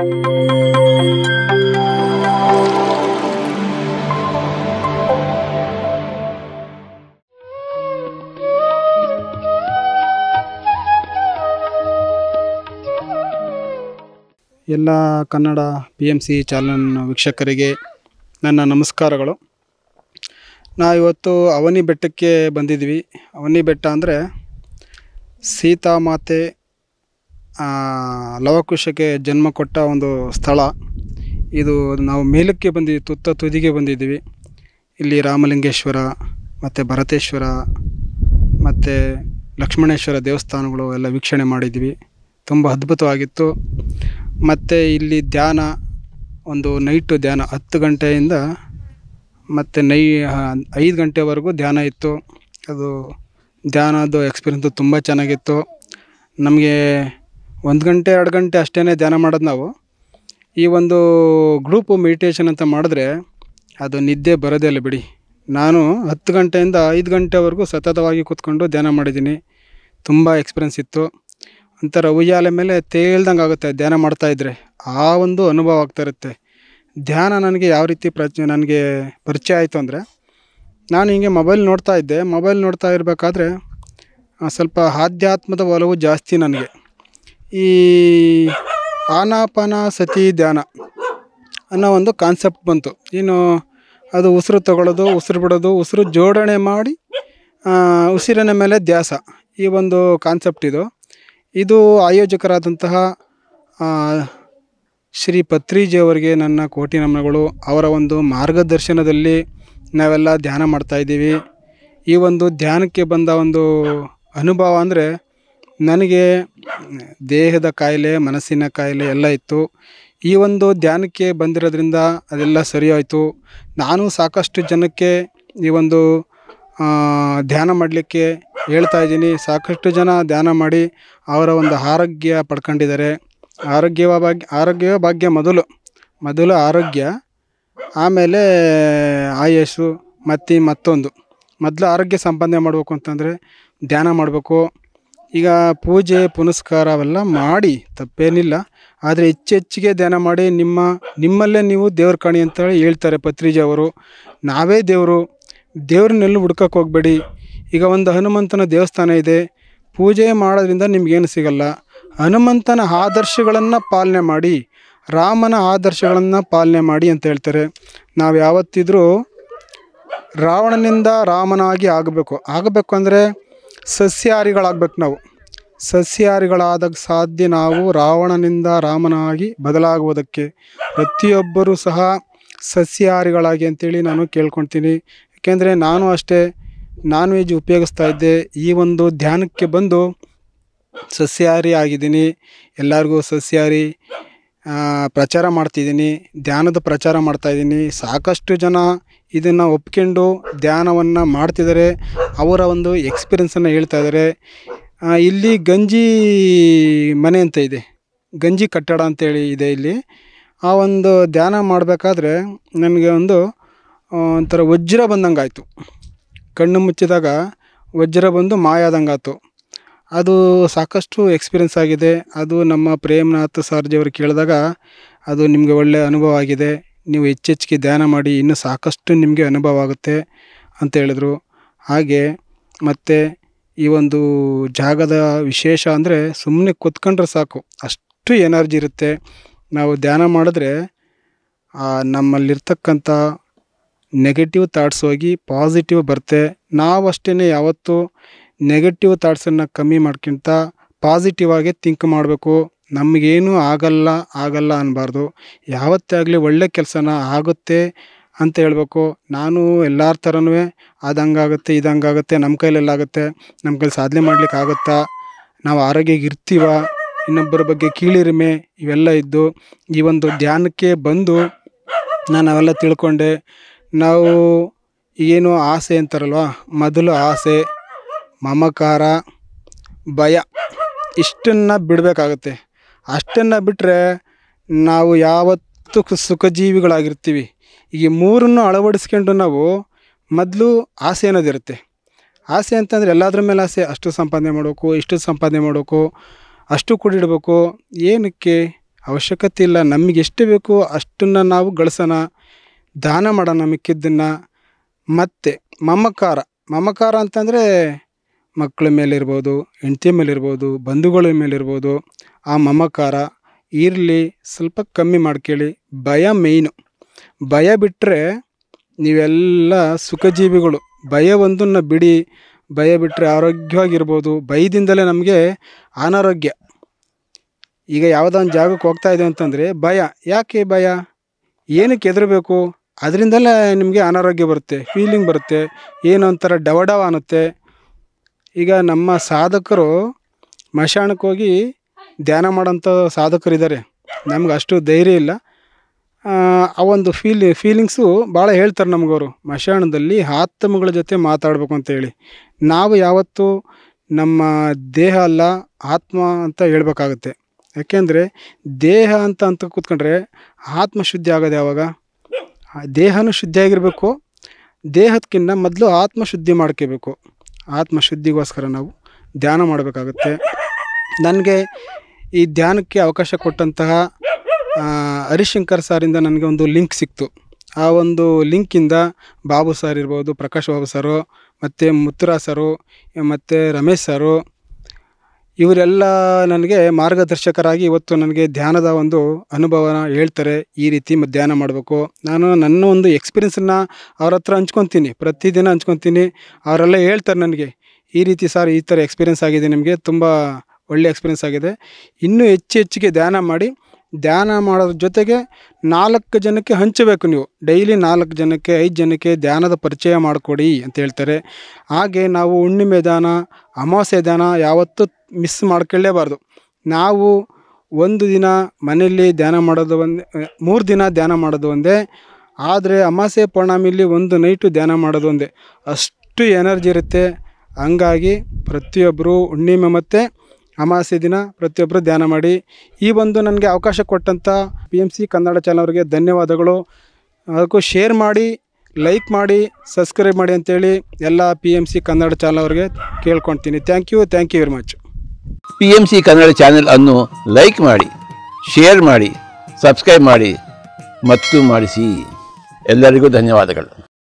ಎಲ್ಲ Kannada P M C channel ವೀಕ್ಷಕರಿಗೆ ನನ್ನ ನಮಸ್ಕಾರಗಳು ಇವತ್ತು ಅವನಿ ಬೆಟ್ಟಕ್ಕೆ ಬಂದಿದ್ವಿ ಅವನಿ ಬೆಟ್ಟ ಅಂದರೆ ಸೀತಾಮಾತೆ ಲವಕುಶಕ್ಕೆ ಜನ್ಮ ಕೊಟ್ಟ ಒಂದು ಸ್ಥಳ ಇದು ನಾವು ಮೇಲಕ್ಕೆ ಬಂದು ತುತ್ತ ತುದಿಗೆ ಬಂದಿದ್ದೀವಿ ಇಲ್ಲಿ ರಾಮಲಿಂಗೇಶ್ವರ ಮತ್ತು ಭರತೇಶ್ವರ ಮತ್ತು ಲಕ್ಷ್ಮಣೇಶ್ವರ ದೇವಸ್ಥಾನಗಳು ಎಲ್ಲ ವೀಕ್ಷಣೆ ಮಾಡಿದ್ವಿ ತುಂಬ ಅದ್ಭುತವಾಗಿತ್ತು ಮತ್ತು ಇಲ್ಲಿ ಧ್ಯಾನ ಒಂದು ನೈಟು ಧ್ಯಾನ ಹತ್ತು ಗಂಟೆಯಿಂದ ಮತ್ತು ನೈ ಐದು ಗಂಟೆವರೆಗೂ ಧ್ಯಾನ ಇತ್ತು ಅದು ಧ್ಯಾನದ್ದು ಎಕ್ಸ್ಪೀರಿಯನ್ಸು ತುಂಬ ಚೆನ್ನಾಗಿತ್ತು ನಮಗೆ ಒಂದು ಗಂಟೆ ಎರಡು ಗಂಟೆ ಅಷ್ಟೇ ಧ್ಯಾನ ಮಾಡೋದು ನಾವು ಈ ಒಂದು ಗ್ರೂಪು ಮೆಡಿಟೇಷನ್ ಅಂತ ಮಾಡಿದ್ರೆ ಅದು ನಿದ್ದೆ ಬರೋದೇ ಇಲ್ಲ ಬಿಡಿ ನಾನು ಹತ್ತು ಗಂಟೆಯಿಂದ ಐದು ಗಂಟೆವರೆಗೂ ಸತತವಾಗಿ ಕೂತ್ಕೊಂಡು ಧ್ಯಾನ ಮಾಡಿದ್ದೀನಿ ತುಂಬ ಎಕ್ಸ್ಪೀರಿಯನ್ಸ್ ಇತ್ತು ಒಂಥರ ಉಯ್ಯಾಲೆ ಮೇಲೆ ತೇಳ್ದಂಗೆ ಆಗುತ್ತೆ ಧ್ಯಾನ ಮಾಡ್ತಾಯಿದ್ರೆ ಆ ಒಂದು ಅನುಭವ ಆಗ್ತಾ ಇರುತ್ತೆ ಧ್ಯಾನ ನನಗೆ ಯಾವ ರೀತಿ ಪ್ರಚ ನನಗೆ ಪರಿಚಯ ಆಯಿತು ಅಂದರೆ ನಾನು ಹೀಗೆ ಮೊಬೈಲ್ ನೋಡ್ತಾ ಇದ್ದೆ ಮೊಬೈಲ್ ನೋಡ್ತಾ ಇರಬೇಕಾದ್ರೆ ಸ್ವಲ್ಪ ಆಧ್ಯಾತ್ಮದ ಒಲವು ಜಾಸ್ತಿ ನನಗೆ ಈ ಸತಿ ಧ್ಯಾನ ಅನ್ನೋ ಒಂದು ಕಾನ್ಸೆಪ್ಟ್ ಬಂತು ಏನು ಅದು ಉಸಿರು ತಗೊಳ್ಳೋದು ಉಸಿರು ಬಿಡೋದು ಉಸಿರು ಜೋಡಣೆ ಮಾಡಿ ಉಸಿರಿನ ಮೇಲೆ ಧ್ಯಾಸ ಈ ಒಂದು ಕಾನ್ಸೆಪ್ಟ್ ಇದು ಇದು ಆಯೋಜಕರಾದಂತಹ ಶ್ರೀ ಪತ್ರಿಜಿಯವರಿಗೆ ನನ್ನ ಕೋಟಿ ನಮನಗಳು ಅವರ ಒಂದು ಮಾರ್ಗದರ್ಶನದಲ್ಲಿ ನಾವೆಲ್ಲ ಧ್ಯಾನ ಮಾಡ್ತಾಯಿದ್ದೀವಿ ಈ ಒಂದು ಧ್ಯಾನಕ್ಕೆ ಬಂದ ಒಂದು ಅನುಭವ ಅಂದರೆ ನನಗೆ ದೇಹದ ಕಾಯಿಲೆ ಮನಸ್ಸಿನ ಕಾಯಿಲೆ ಎಲ್ಲ ಇತ್ತು ಈ ಒಂದು ಧ್ಯಾನಕ್ಕೆ ಬಂದಿರೋದ್ರಿಂದ ಅದೆಲ್ಲ ಸರಿಯಾಯಿತು ನಾನು ಸಾಕಷ್ಟು ಜನಕ್ಕೆ ಈ ಒಂದು ಧ್ಯಾನ ಮಾಡಲಿಕ್ಕೆ ಹೇಳ್ತಾ ಇದ್ದೀನಿ ಸಾಕಷ್ಟು ಜನ ಧ್ಯಾನ ಮಾಡಿ ಅವರ ಒಂದು ಆರೋಗ್ಯ ಪಡ್ಕೊಂಡಿದ್ದಾರೆ ಆರೋಗ್ಯವ ಭಾಗ್ಯ ಆರೋಗ್ಯ ಭಾಗ್ಯ ಮೊದಲು ಮೊದಲು ಆರೋಗ್ಯ ಆಮೇಲೆ ಆಯಸ್ಸು ಮತ್ತು ಮತ್ತೊಂದು ಮೊದಲು ಆರೋಗ್ಯ ಸಂಪಾದನೆ ಮಾಡಬೇಕು ಅಂತಂದರೆ ಧ್ಯಾನ ಮಾಡಬೇಕು ಈಗ ಪೂಜೆ ಪುನಸ್ಕಾರ ಅವೆಲ್ಲ ಮಾಡಿ ತಪ್ಪೇನಿಲ್ಲ ಆದರೆ ಹೆಚ್ಚೆಚ್ಚಿಗೆ ಧ್ಯಾನ ಮಾಡಿ ನಿಮ್ಮ ನಿಮ್ಮಲ್ಲೇ ನೀವು ದೇವ್ರ ಕಾಣಿ ಅಂತೇಳಿ ಹೇಳ್ತಾರೆ ಪತ್ರಿಜೆಯವರು ನಾವೇ ದೇವರು ದೇವ್ರನ್ನೆಲ್ಲೂ ಹುಡ್ಕಕ್ಕೆ ಹೋಗಬೇಡಿ ಈಗ ಒಂದು ಹನುಮಂತನ ದೇವಸ್ಥಾನ ಇದೆ ಪೂಜೆ ಮಾಡೋದ್ರಿಂದ ನಿಮಗೇನು ಸಿಗಲ್ಲ ಹನುಮಂತನ ಆದರ್ಶಗಳನ್ನು ಪಾಲನೆ ಮಾಡಿ ರಾಮನ ಆದರ್ಶಗಳನ್ನು ಪಾಲನೆ ಮಾಡಿ ಅಂತ ಹೇಳ್ತಾರೆ ನಾವು ಯಾವತ್ತಿದ್ರೂ ರಾವಣನಿಂದ ರಾಮನಾಗಿ ಆಗಬೇಕು ಆಗಬೇಕು ಅಂದರೆ ಸಸ್ಯಾಹಾರಿಗಳಾಗ್ಬೇಕು ನಾವು ಸಸ್ಯಾಹಾರಿಗಳಾದಾಗ ಸಾಧ್ಯ ನಾವು ರಾವಣನಿಂದ ರಾಮನಾಗಿ ಬದಲಾಗುವುದಕ್ಕೆ ಪ್ರತಿಯೊಬ್ಬರೂ ಸಹ ಸಸ್ಯಾಹಾರಿಗಳಾಗಿ ಅಂತೇಳಿ ನಾನು ಕೇಳ್ಕೊತೀನಿ ಏಕೆಂದರೆ ನಾನು ಅಷ್ಟೇ ನಾನ್ ವೆಜ್ ಉಪಯೋಗಿಸ್ತಾ ಇದ್ದೆ ಈ ಒಂದು ಧ್ಯಾನಕ್ಕೆ ಬಂದು ಸಸ್ಯಹಾರಿ ಆಗಿದ್ದೀನಿ ಎಲ್ಲರಿಗೂ ಸಸ್ಯಾಹಾರಿ ಪ್ರಚಾರ ಮಾಡ್ತಿದ್ದೀನಿ ಧ್ಯಾನದ ಪ್ರಚಾರ ಮಾಡ್ತಾಯಿದ್ದೀನಿ ಸಾಕಷ್ಟು ಜನ ಇದನ್ನು ಒಪ್ಕೊಂಡು ಧ್ಯಾನವನ್ನು ಮಾಡ್ತಿದ್ದಾರೆ ಅವರ ಒಂದು ಎಕ್ಸ್ಪೀರಿಯನ್ಸನ್ನು ಹೇಳ್ತಾ ಇದ್ದಾರೆ ಇಲ್ಲಿ ಗಂಜಿ ಮನೆ ಅಂತ ಇದೆ ಗಂಜಿ ಕಟ್ಟಡ ಅಂತೇಳಿ ಇದೆ ಇಲ್ಲಿ ಆ ಒಂದು ಧ್ಯಾನ ಮಾಡಬೇಕಾದ್ರೆ ನನಗೆ ಒಂದು ಒಂಥರ ವಜ್ರ ಬಂದಂಗೆ ಆಯಿತು ಕಣ್ಣು ಮುಚ್ಚಿದಾಗ ವಜ್ರ ಬಂದು ಮಾಯಾದಂಗೆ ಆಯಿತು ಅದು ಸಾಕಷ್ಟು ಎಕ್ಸ್ಪೀರಿಯನ್ಸ್ ಆಗಿದೆ ಅದು ನಮ್ಮ ಪ್ರೇಮನಾಥ್ ಸಾರ್ಜಿಯವರು ಕೇಳಿದಾಗ ಅದು ನಿಮಗೆ ಒಳ್ಳೆಯ ಅನುಭವ ಆಗಿದೆ ನೀವು ಹೆಚ್ಚೆಚ್ಚಿಗೆ ಧ್ಯಾನ ಮಾಡಿ ಇನ್ನೂ ಸಾಕಷ್ಟು ನಿಮಗೆ ಅನುಭವ ಆಗುತ್ತೆ ಅಂತ ಹೇಳಿದ್ರು ಹಾಗೆ ಮತ್ತು ಈ ಒಂದು ಜಾಗದ ವಿಶೇಷ ಅಂದರೆ ಸುಮ್ಮನೆ ಕೂತ್ಕೊಂಡ್ರೆ ಸಾಕು ಅಷ್ಟು ಎನರ್ಜಿ ಇರುತ್ತೆ ನಾವು ಧ್ಯಾನ ಮಾಡಿದ್ರೆ ನಮ್ಮಲ್ಲಿರ್ತಕ್ಕಂಥ ನೆಗೆಟಿವ್ ಥಾಟ್ಸ್ ಹೋಗಿ ಪಾಸಿಟಿವ್ ಬರುತ್ತೆ ನಾವು ಅಷ್ಟೇ ಯಾವತ್ತೂ ನೆಗೆಟಿವ್ ಥಾಟ್ಸನ್ನು ಕಮ್ಮಿ ಮಾಡ್ಕೊಂತ ಪಾಸಿಟಿವ್ ಆಗಿ ಥಿಂಕ್ ಮಾಡಬೇಕು ನಮಗೇನು ಆಗಲ್ಲ ಆಗಲ್ಲ ಅನ್ನಬಾರ್ದು ಯಾವತ್ತೇ ಆಗಲಿ ಒಳ್ಳೆಯ ಕೆಲಸನ ಆಗುತ್ತೆ ಅಂತ ಹೇಳಬೇಕು ನಾನು ಎಲ್ಲರ ಥರನೂ ಅದು ಹಂಗಾಗುತ್ತೆ ಇದು ಹಂಗಾಗುತ್ತೆ ನಮ್ಮ ಕೈಯಲ್ಲಿ ಆಗುತ್ತೆ ನಮ್ಮ ಕೈಲಿ ಸಾಧನೆ ಮಾಡ್ಲಿಕ್ಕೆ ಆಗುತ್ತಾ ನಾವು ಆರೋಗ್ಯಕ್ಕೆ ಇರ್ತೀವ ಇನ್ನೊಬ್ಬರ ಬಗ್ಗೆ ಕೀಳಿರಿಮೆ ಇವೆಲ್ಲ ಇದ್ದು ಈ ಒಂದು ಧ್ಯಾನಕ್ಕೆ ಬಂದು ನಾನು ಅವೆಲ್ಲ ತಿಳ್ಕೊಂಡೆ ನಾವು ಏನು ಆಸೆ ಅಂತಾರಲ್ವ ಮೊದಲು ಆಸೆ ಮಮಕಾರ ಭಯ ಇಷ್ಟನ್ನು ಬಿಡಬೇಕಾಗುತ್ತೆ ಅಷ್ಟನ್ನು ಬಿಟ್ಟರೆ ನಾವು ಯಾವತ್ತೂ ಸುಖಜೀವಿಗಳಾಗಿರ್ತೀವಿ ಈ ಮೂರನ್ನು ಅಳವಡಿಸ್ಕೊಂಡು ನಾವು ಮೊದಲು ಆಸೆ ಅನ್ನೋದಿರುತ್ತೆ ಆಸೆ ಅಂತಂದರೆ ಎಲ್ಲದ್ರ ಮೇಲೆ ಆಸೆ ಅಷ್ಟು ಸಂಪಾದನೆ ಮಾಡಬೇಕು ಇಷ್ಟು ಸಂಪಾದನೆ ಮಾಡಬೇಕು ಅಷ್ಟು ಕೂಡಿಡಬೇಕು ಏನಕ್ಕೆ ಅವಶ್ಯಕತೆ ಇಲ್ಲ ನಮಗೆ ಎಷ್ಟು ಬೇಕೋ ಅಷ್ಟನ್ನು ನಾವು ಗಳಿಸೋಣ ದಾನ ಮಾಡೋಣ ಮಿಕ್ಕಿದ್ದನ್ನು ಮತ್ತು ಮಮಕಾರ ಮಮಕಾರ ಅಂತಂದರೆ ಮಕ್ಕಳ ಮೇಲಿರ್ಬೋದು ಹೆಂಡತಿ ಮೇಲಿರ್ಬೋದು ಬಂಧುಗಳ ಮೇಲಿರ್ಬೋದು ಆ ಮಮಕಾರ ಇರಲಿ ಸ್ವಲ್ಪ ಕಮ್ಮಿ ಮಾಡ್ಕೇಳಿ ಭಯ ಮೇಯ್ನು ಭಯ ಬಿಟ್ಟರೆ ನೀವೆಲ್ಲ ಸುಖಜೀವಿಗಳು ಭಯವೊಂದನ್ನು ಬಿಡಿ ಭಯ ಬಿಟ್ಟರೆ ಆರೋಗ್ಯವಾಗಿರ್ಬೋದು ಭಯದಿಂದಲೇ ನಮಗೆ ಅನಾರೋಗ್ಯ ಈಗ ಯಾವುದೋ ಒಂದು ಜಾಗಕ್ಕೆ ಹೋಗ್ತಾ ಇದೆ ಅಂತಂದರೆ ಭಯ ಯಾಕೆ ಭಯ ಏನಕ್ಕೆ ಹೆದರಬೇಕು ಅದರಿಂದಲೇ ನಿಮಗೆ ಅನಾರೋಗ್ಯ ಬರುತ್ತೆ ಫೀಲಿಂಗ್ ಬರುತ್ತೆ ಏನೋ ಒಂಥರ ಡವಡವ ಅನ್ನುತ್ತೆ ಈಗ ನಮ್ಮ ಸಾಧಕರು ಮಶಾಣಕ್ಕೋಗಿ ಧ್ಯಾನ ಮಾಡೋಂಥ ಸಾಧಕರಿದ್ದಾರೆ ನಮ್ಗೆ ಅಷ್ಟು ಧೈರ್ಯ ಇಲ್ಲ ಆ ಒಂದು ಫೀಲಿ ಫೀಲಿಂಗ್ಸು ಭಾಳ ಹೇಳ್ತಾರೆ ನಮಗವರು ಮಶಾಣದಲ್ಲಿ ಆತ್ಮಗಳ ಜೊತೆ ಮಾತಾಡಬೇಕು ಅಂತೇಳಿ ನಾವು ಯಾವತ್ತೂ ನಮ್ಮ ದೇಹ ಅಲ್ಲ ಆತ್ಮ ಅಂತ ಹೇಳ್ಬೇಕಾಗುತ್ತೆ ಯಾಕೆಂದರೆ ದೇಹ ಅಂತ ಅಂತ ಕೂತ್ಕೊಂಡ್ರೆ ಆತ್ಮ ಶುದ್ಧಿ ಆಗೋದು ಯಾವಾಗ ದೇಹನೂ ಶುದ್ಧಿಯಾಗಿರಬೇಕು ದೇಹದಕ್ಕಿಂತ ಮೊದಲು ಆತ್ಮ ಶುದ್ಧಿ ಮಾಡ್ಕೋಬೇಕು ಆತ್ಮ ಶುದ್ಧಿಗೋಸ್ಕರ ನಾವು ಧ್ಯಾನ ಮಾಡಬೇಕಾಗುತ್ತೆ ನನಗೆ ಈ ಧ್ಯಾನಕ್ಕೆ ಅವಕಾಶ ಕೊಟ್ಟಂತಹ ಹರಿಶಂಕರ್ ಸಾರಿಂದ ನನಗೆ ಒಂದು ಲಿಂಕ್ ಸಿಕ್ತು ಆ ಒಂದು ಲಿಂಕಿಂದ ಬಾಬು ಸರ್ ಇರ್ಬೋದು ಪ್ರಕಾಶ್ ಬಾಬು ಸರು ಮತ್ತು ಮುತ್ತುರಾ ಸರು ಮತ್ತು ರಮೇಶ್ ಸರು ಇವರೆಲ್ಲ ನನಗೆ ಮಾರ್ಗದರ್ಶಕರಾಗಿ ಇವತ್ತು ನನಗೆ ಧ್ಯಾನದ ಒಂದು ಅನುಭವನ ಹೇಳ್ತಾರೆ ಈ ರೀತಿ ಧ್ಯಾನ ಮಾಡಬೇಕು ನಾನು ನನ್ನ ಒಂದು ಎಕ್ಸ್ಪೀರಿಯೆನ್ಸನ್ನ ಅವ್ರ ಹತ್ರ ಹಂಚ್ಕೊತೀನಿ ಪ್ರತಿದಿನ ಹಂಚ್ಕೊತೀನಿ ಅವರೆಲ್ಲ ಹೇಳ್ತಾರೆ ನನಗೆ ಈ ರೀತಿ ಸರ್ ಈ ಥರ ಎಕ್ಸ್ಪೀರಿಯನ್ಸ್ ಆಗಿದೆ ನಿಮಗೆ ತುಂಬ ಒಳ್ಳೆ ಎಕ್ಸ್ಪೀರಿಯೆನ್ಸ್ ಆಗಿದೆ ಇನ್ನೂ ಹೆಚ್ಚು ಹೆಚ್ಚಿಗೆ ಧ್ಯಾನ ಮಾಡಿ ಧ್ಯಾನ ಮಾಡೋದ್ರ ಜೊತೆಗೆ ನಾಲ್ಕು ಜನಕ್ಕೆ ಹಂಚಬೇಕು ನೀವು ಡೈಲಿ ನಾಲ್ಕು ಜನಕ್ಕೆ ಐದು ಜನಕ್ಕೆ ಧ್ಯಾನದ ಪರಿಚಯ ಮಾಡಿಕೊಡಿ ಅಂತ ಹೇಳ್ತಾರೆ ಹಾಗೆ ನಾವು ಹುಣ್ಣಿಮೆ ಧ್ಯಾನ ಅಮಾವಾಸ್ಯೆ ಧ್ಯಾನ ಯಾವತ್ತೂ ಮಿಸ್ ಮಾಡ್ಕೊಳ್ಳೇಬಾರ್ದು ನಾವು ಒಂದು ದಿನ ಮನೆಯಲ್ಲಿ ಧ್ಯಾನ ಮಾಡೋದು ಒಂದೇ ಮೂರು ದಿನ ಧ್ಯಾನ ಮಾಡೋದು ಒಂದೇ ಆದರೆ ಅಮಾಸೆ ಪೌರ್ಣಮಿಲಿ ಒಂದು ನೈಟು ಧ್ಯಾನ ಮಾಡೋದು ಒಂದೇ ಅಷ್ಟು ಎನರ್ಜಿ ಇರುತ್ತೆ ಹಂಗಾಗಿ ಪ್ರತಿಯೊಬ್ಬರು ಹುಣ್ಣಿಮೆ ಮತ್ತು ಅಮಾವಾಸ್ಯೆ ದಿನ ಪ್ರತಿಯೊಬ್ಬರು ಧ್ಯಾನ ಮಾಡಿ ಈ ಒಂದು ನನಗೆ ಅವಕಾಶ ಕೊಟ್ಟಂಥ ಪಿ ಎಮ್ ಸಿ ಕನ್ನಡ ಚಾನಲ್ವರಿಗೆ ಧನ್ಯವಾದಗಳು ಅದಕ್ಕೂ ಶೇರ್ ಮಾಡಿ ಲೈಕ್ ಮಾಡಿ ಸಬ್ಸ್ಕ್ರೈಬ್ ಮಾಡಿ ಅಂತೇಳಿ ಎಲ್ಲ ಪಿ ಎಮ್ ಸಿ ಕನ್ನಡ ಚಾನಲ್ವರಿಗೆ ಕೇಳ್ಕೊಳ್ತೀನಿ thank you thank you very much P M C Kannada channel ಅನ್ನು ಲೈಕ್ ಮಾಡಿ ಶೇರ್ ಮಾಡಿ ಸಬ್ಸ್ಕ್ರೈಬ್ ಮಾಡಿ ಮತ್ತು ಮಾಡಿಸಿ ಎಲ್ಲರಿಗೂ ಧನ್ಯವಾದಗಳು